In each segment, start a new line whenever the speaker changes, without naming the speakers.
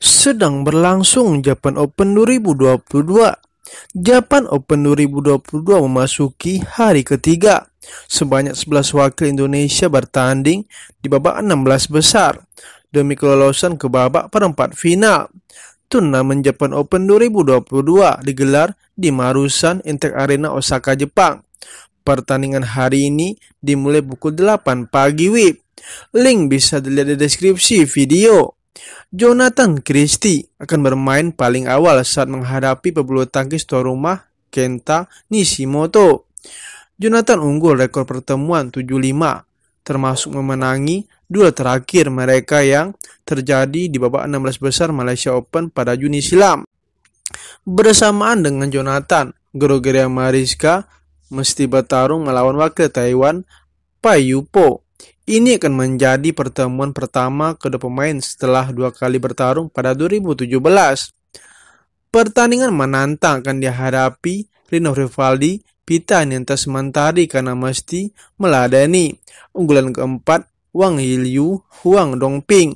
sedang berlangsung Japan Open 2022. Japan Open 2022 memasuki hari ketiga. Sebanyak 11 wakil Indonesia bertanding di babak 16 besar demi kelolosan ke babak perempat final. Turnamen Japan Open 2022 digelar di Marusan Intek Arena Osaka, Jepang. Pertandingan hari ini dimulai pukul 8 pagi WIB. Link bisa dilihat di deskripsi video. Jonathan Christie akan bermain paling awal saat menghadapi pebulu tangkis tuan rumah Kenta Nishimoto. Jonathan unggul rekor pertemuan 75, termasuk memenangi dua terakhir mereka yang terjadi di babak 16 besar Malaysia Open pada Juni silam. Bersamaan dengan Jonathan, Gregoria Mariska mesti bertarung melawan wakil Taiwan Pai Yupo ini akan menjadi pertemuan pertama kedua pemain setelah dua kali bertarung pada 2017. Pertandingan menantang akan dihadapi Rino Rivaldi, Pita Ninta Mentari karena mesti meladeni unggulan keempat Wang Yilyu, Huang Dongping.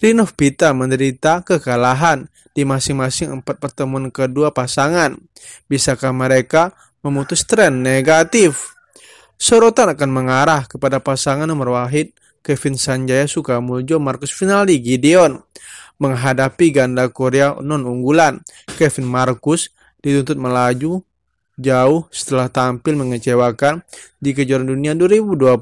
Rino Pita menderita kekalahan di masing-masing empat pertemuan kedua pasangan. Bisakah mereka memutus tren negatif? Sorotan akan mengarah kepada pasangan nomor wahid Kevin Sanjaya Sukamuljo Marcus Finaldi Gideon menghadapi ganda Korea non-unggulan Kevin Marcus dituntut melaju jauh setelah tampil mengecewakan di kejuaraan dunia 2022.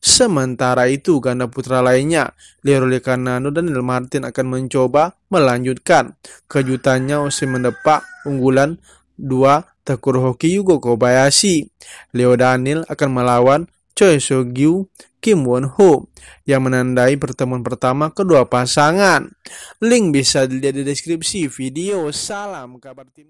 Sementara itu, ganda putra lainnya, Leroy Kanano dan Neil Martin akan mencoba melanjutkan kejutannya usai mendepak unggulan 2 Takurohoki Yugo Kobayashi. Leo Daniel akan melawan Choi Soo Gyu Kim Won Ho yang menandai pertemuan pertama kedua pasangan. Link bisa dilihat di deskripsi video. Salam kabar tim.